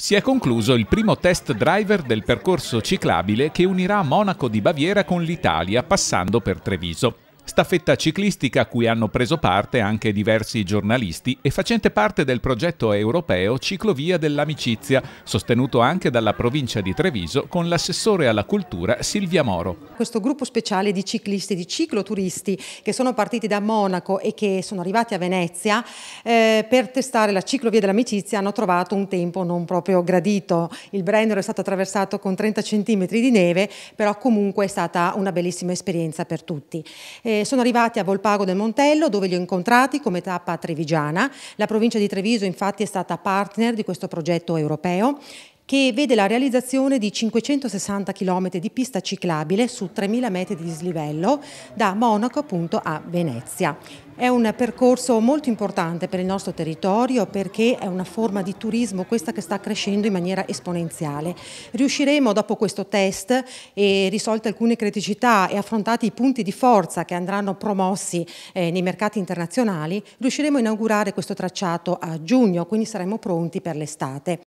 si è concluso il primo test driver del percorso ciclabile che unirà Monaco di Baviera con l'Italia passando per Treviso staffetta ciclistica a cui hanno preso parte anche diversi giornalisti e facente parte del progetto europeo Ciclovia dell'Amicizia, sostenuto anche dalla provincia di Treviso con l'assessore alla cultura Silvia Moro. Questo gruppo speciale di ciclisti, di cicloturisti che sono partiti da Monaco e che sono arrivati a Venezia eh, per testare la ciclovia dell'amicizia hanno trovato un tempo non proprio gradito. Il Brennero è stato attraversato con 30 cm di neve, però comunque è stata una bellissima esperienza per tutti. Eh, sono arrivati a Volpago del Montello dove li ho incontrati come tappa trevigiana. La provincia di Treviso infatti è stata partner di questo progetto europeo che vede la realizzazione di 560 km di pista ciclabile su 3.000 metri di dislivello da Monaco appunto a Venezia. È un percorso molto importante per il nostro territorio perché è una forma di turismo questa che sta crescendo in maniera esponenziale. Riusciremo dopo questo test e risolte alcune criticità e affrontati i punti di forza che andranno promossi eh, nei mercati internazionali, riusciremo a inaugurare questo tracciato a giugno, quindi saremo pronti per l'estate.